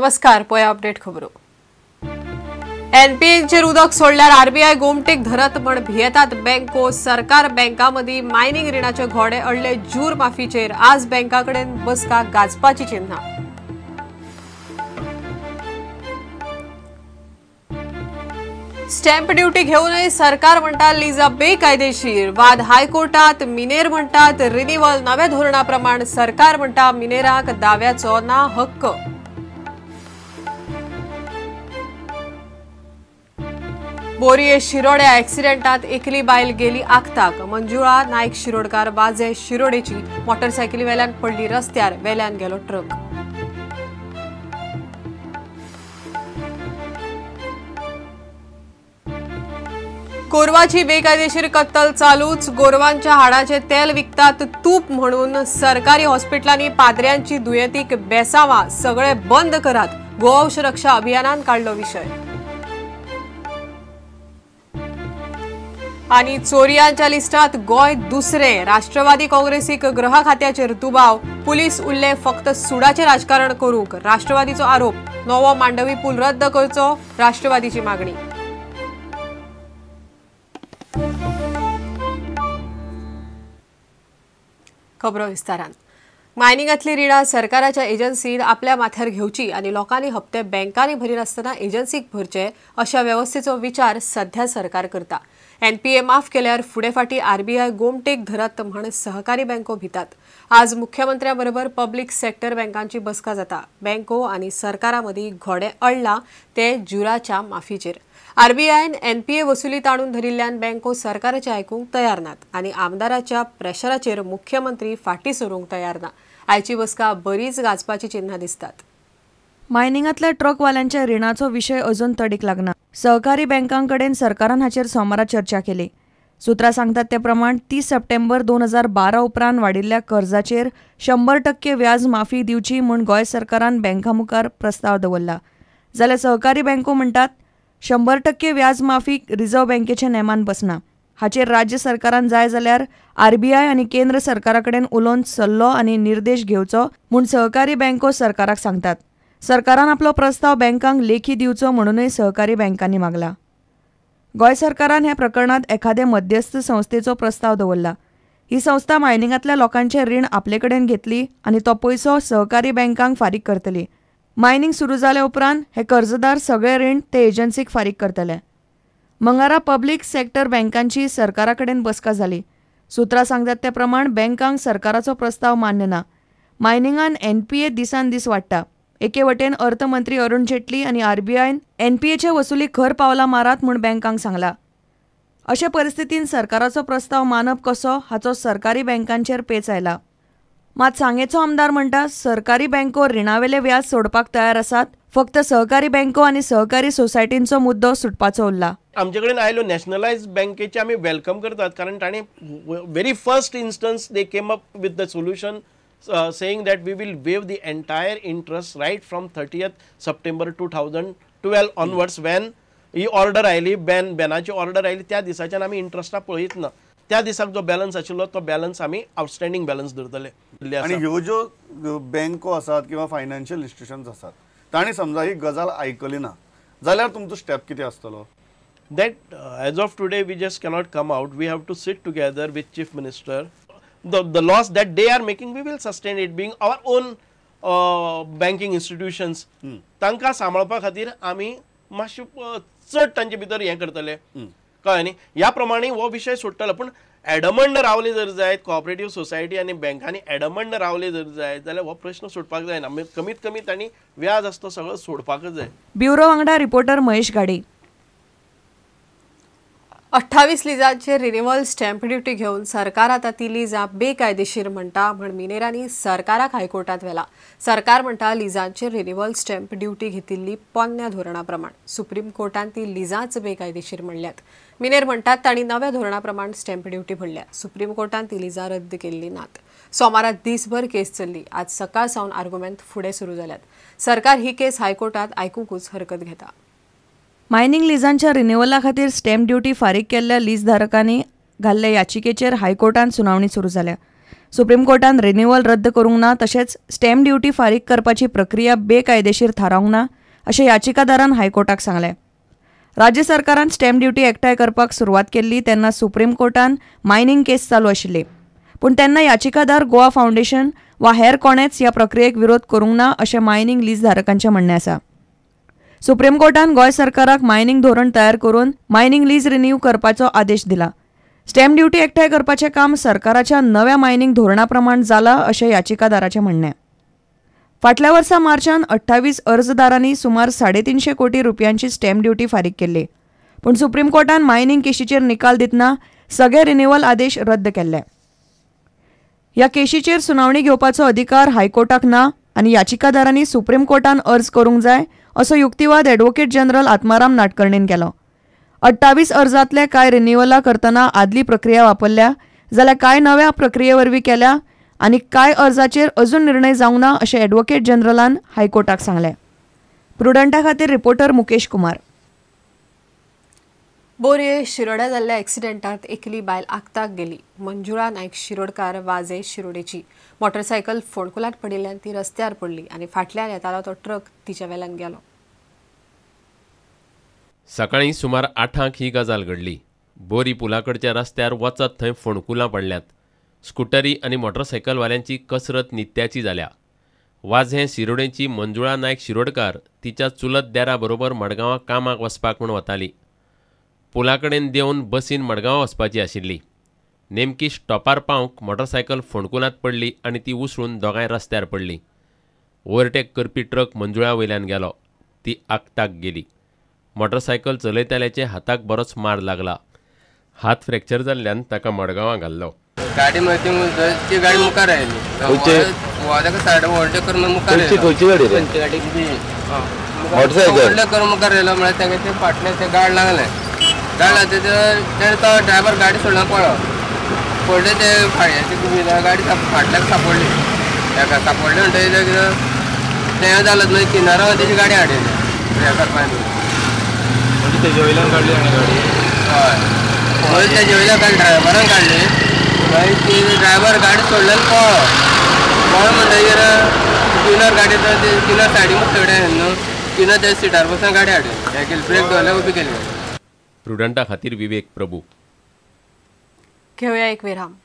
नमस्कार पोया अपडेट उदक सोडल्यार आरबीआय गोमटेक धरत म्हण भियेतात बँको सरकार मदीं मायनिंग रिणाचे घोडे अडले जूर माफीचेर आज बँकाकडे बसका गाजपाची चिन्हा स्टॅम्प ड्युटी घेऊन सरकार म्हणता लिझा बेकायदेशीर वाद हायकोर्टात मिनेर म्हणतात रिनिवल नव्या धोरणाप्रमाण सरकार म्हणता मिनेराक दाव्याचो ना हक्क बोरिये शिरोड्या ॲक्सिडेंटात एकली बायल गेली आखताक मंजुळा नायक शिरोडकार बाजे शिरोडेची मोटरसायकली वेल्यान पडली रस्त्यार वेल्यान गेलो ट्रक गोरवाची बेकायदेशीर कत्तल चालूच गोरवांच्या हाडाचे तेल विकतात तूप म्हणून सरकारी हॉस्पिटलांनी पाद्र्यांची दुयेंतीक बेसावा सगळे बंद करात गोवंश रक्षा अभियानान काढलो विषय आणि चोरियांच्या लिस्टात गोय दुसरे राष्ट्रवादी काँग्रेसीक ग्रह खात्याचे ऋतुभाव पुलीस उरले फक्त सुडाचे राजकारण करूक राष्ट्रवादीचो आरोप नवो मांडवी पूल रद्द करचो राष्ट्रवादीची मागणी खबरो विस्तारान मायनिंगातली रिणां सरकाराच्या एजन्सीन आपल्या माथ्यार घेवची आणि लोकांनी हप्ते बँकांनी भरिनासतना एजन्सीक भरचे अशा व्यवस्थेचो विचार सध्या सरकार करता एनपीए माफ केल्यावर फुडे फाटी आरबीआय गोमटेक धरत म्हण सहकारी बँको भितात आज मुख्यमंत्र्याबरोबर पब्लिक सेक्टर बँकांची बसका जाता बँको आणि सरकारामध्ये घोडे अडला ते जुराच्या माफीचेर आरबीआयन एनपीए वसुली ताणून धरिल्ल्यान बँको सरकारचे आयकूंक तयार नात आणि आमदाराच्या प्रेशराचेर मुख्यमंत्री फाटी सरूंक तयार ना आयची बसका बरीच गाजपाची चिन्हां दिसतात मायनिंगातल्या ट्रकवाल्यांच्या रिणाचो विषय अजून तडीक लागना सहकारी बँकांकडेन सरकारान हाचेर सोमारा चर्चा केली सुत्रां सांगतात ते प्रमाण तीस सप्टेंबर दोन हजार बारा उपरांत वाडिल्ल्या कर्जाचेर शंभर टक्के व्याज माफी दिवची म्हूण गोंय सरकारान बँका मुखार प्रस्ताव दवरला जाल्यार सहकारी बँको म्हणटात शंभर टक्के व्याज माफी रिझर्व्ह बँकेचे नेमान बसना हाचेर राज्य सरकारान जाय जाल्यार आरबीआय आनी केंद्र सरकारा कडेन उलोवन सल्लो आनी निर्देश घेवचो म्हूण सहकारी बँको सरकाराक सांगतात सरकारान आपलो प्रस्ताव बँकांक लेखी दिवचो म्हणूनय सहकारी बँकांनी मागला गोंय सरकारान हे प्रकरणात एखादे मध्यस्थ संस्थेचो प्रस्ताव दवरला ही संस्था मायनिंगातल्या लोकांचे रीण आपले कडेन घेतली आनी तो पयसो सहकारी बँकांक फारीक करतली मायनिंग सुरू जाले उपरांत हे कर्जदार सगळे रीण ते एजन्सीक फारीक करतले मंगारा पब्लीक सेक्टर बँकांची सरकारा कडेन बसका जाली सुत्रां सांगतात ते प्रमाण बँकांक सरकाराचो प्रस्ताव मान्य ना मायनिंगान एनपीए दिसान दीस वाडटा एके वटेन अर्थमंत्री अरुण जेटली आनी आरबीआयन एनपीएच्या वसुली खर पावला मारात म्हूण बँकांक सांगला अशे परिस्थितीत सरकाराचो प्रस्ताव मानप कसो हाचो सरकारी बँकांचेर पेच आयला मात सांगेचो आमदार म्हणटा सरकारी बँको रिणावेले व्याज सोडपाक तयार आसात फक्त सहकारी बँको आणि सहकारी सोसायटींचो मुद्दो सुटपाचो उरला आमचे कडेन आयलो नॅशनलायज बँकेचे आमी वेलकम करतात कारण ताणें very first instance they came up with the solution uh, saying that we will waive the entire interest right from 30th September 2012 onwards mm. when ही ऑर्डर आयली बॅन बॅनाची ऑर्डर आयली त्या दिसाच्यान आमी इंट्रस्टा पळयत ना त्या दिसाक जो बॅलन्स आशिल्लो तो बॅलन्स आमी आउटस्टँडींग बॅलन्स धरतले आनी ह्यो ज्यो बँको आसात किंवा फायनान्शियल इन्स्टिट्युशन्स आसात ताणी समजा ही गजाल आयकली ना जाल्यार तुमचो स्टेप कितें आसतलो that as of today we just cannot come out we have to sit together with chief minister the, the loss that they are making, we will sustain it being our own uh, banking institutions. तंका hmm. तांकां सांबाळपा खातीर आमी मातशें चड तांचे भितर हें करतले hmm. कळ्ळें न्ही ह्या प्रमाणे हो विशय सोडटलो पूण एडमंड रावले जर जायत कॉपरेटीव सोसायटी आनी बँकांनी एडमंड रावले जर जायत जाल्यार हो प्रश्न सोडपाक जायना कमीत कमी तांणी व्याज आसा तो सगळो सोडपाकच जाय ब्युरो वांगडा रिपोर्टर महेश गाडी अठ्ठावीस लिजाचे रिनिवल स्टॅम्प ड्युटी घेऊन सरकार आता ती लिजा बेकायदेशीर म्हणता म्हण मिनेरांनी सरकाराक हायकोर्टात व्हेला सरकार म्हणटा लिजांचे रिनिवल स्टॅम्प ड्युटी घेतिल्ली पोन्न्या धोरणाप्रमाण प्रमाण सुप्रीम कोर्टान ती लिजांच बेकायदेशीर म्हणल्यात मिनेर म्हणतात तांणी नव्या धोरणाप्रमाण प्रमाण स्टॅम्प ड्युटी भरल्या सुप्रीम कोर्टान ती लिजां रद्द केली नात सोमारा दिसभर केस चल्ली आज सकाळ सावन आर्ग्युमेंट फुडें सुरू जाल्यात सरकार ही केस हायकोर्टात आयकुंकूच हरकत घेता मायनिंग लिजांच्या रिन्युअला खातीर स्टॅम्प ड्युटी फारीक केल्ल्या लीजधारकांनी घाल्ल्या याचिकेचेर हायकोर्टात सुनावणी सुरू जाल्या सुप्रीम कोर्टान रिन्युअल रद्द करूंक ना तशेंच स्टॅम्प ड्युटी फारीक करपाची प्रक्रिया बेकायदेशीर थारावंक ना अशें याचिकादारान हायकोर्टाक सांगलें राज्य सरकारान स्टॅम्प ड्युटी एकठांय करपाक सुरवात केल्ली तेन्ना सुप्रीम कोर्टान मायनिंग केस चालू आशिल्ली पूण तेन्ना याचिकादार गोवा फावंडेशन वा हेर कोणेच ह्या प्रक्रियेक विरोध करूंक ना अशें मायनिंग लीज म्हणणें आसा सुप्रीम कोर्टान गोंय सरकाराक मायनिंग धोरण तयार करून मायनिंग लीज रिन्यू करपाचो आदेश दिला स्टॅम्प ड्युटी एकठांय करपाचें काम सरकाराच्या नव्या मायनिंग धोरणा प्रमाण जाला अशें याचिकादाराचें म्हणणें फाटल्या वर्सा मार्चान अठ्ठावीस अर्जदारांनी सुमार साडेतीनशे कोटी रुपयांची स्टॅम्प ड्युटी फारीक केल्ली पूण सुप्रीम कोर्टान मायनिंग केशीचेर निकाल दितना सगळे रिन्युअल आदेश रद्द केल्ले ह्या केशीचेर सुनावणी घेवपाचो अधिकार हायकोर्टाक ना आनी याचिकादारांनी सुप्रीम कोर्टान अर्ज करूंक जाय असो युक्तिवाद ॲडव्होकेट जनरल आत्माराम नाटकर्णीन केलो अठ्ठावीस अर्जातले काय रिन्युअला करतना आदली प्रक्रिया वापरल्या जाल्यार काय नव्या प्रक्रियेवरवी केल्या आणि काय अर्जाचेर अजून निर्णय जाऊना असे अशें जनरलान हायकोर्टाक सांगले प्रुडंटा खातीर रिपोर्टर मुकेश कुमार बोरये शिरोड्या जाल्ल्या एक्सिडेंटांत एकली बायल आगताक गेली मंजुळा नाईक शिरोडकार वाजे शिरोडेची मोटरसायकल फोडकुलात पडिल्ल्यान ती रस्त्यार पडली आणि फाटल्यान येतालो तो ट्रक तिच्या वेल्यान गेलो सकाळी सुमार आठांक ही गजाल घडली बोरी पुलाकडच्या रस्त्यार वचत थंय फोणकुलां पडल्यात स्कुटरी आणि मोटरसायकलवाल्यांची कसरत नित्याची जाल्या वाझे शिरोडेची मंजुळा नायक शिरोडकार तिच्या चुलत देरा बरोबर मडगांवां कामाक वचपाक म्हूण वताली पुला कडेन देंवन बसीन मडगांव वचपाची आशिल्ली नेमकी स्टॉपार पावंक मोटरसायकल फोणकुलांत पडली आनी ती उसळून दोगांय रस्त्यार पडली ओवरटेक करपी ट्रक मंजुळा वयल्यान गेलो ती आकताक गेली मोटरसायकल चलयताल्याचे हाताक बरोच मार लागला हात फ्रॅक्चर जाल्ल्यान ताका मडगांवां घाल्लो गाडी ती गाडी मुखार आयली सायड ओवरटेक मोटरसायकल मुखार येयलो म्हळ्यार ते फाटले ते गाड लागलें जाला तेजर तेणे तो ड्रायव्हर गाडी सोडला पळ पडले ते फाड्याची तुम्ही गाडी फाटल्याक सापडली हेका सापडले म्हणटकीर कितें तें जालें न्हय किनारा तेजी गाडी हाडिल्ली म्हणजे तेजे वयल्यान काढली हांवें गाडी हय म्हणजे तेजे वयल्यान काल ड्रायव्हरान काडली मागीर ती ड्रायव्हर गाडी सोडलेली पळ पळ म्हणटकीर किनर गाडी तर किनर सायडीकूच थोडे न्हू किनर त्या सिटार बसून गाडी हाडली ब्रेक दवरले उबी केली प्रुडंटा खातीर विवेक प्रभू घेवया एक विराम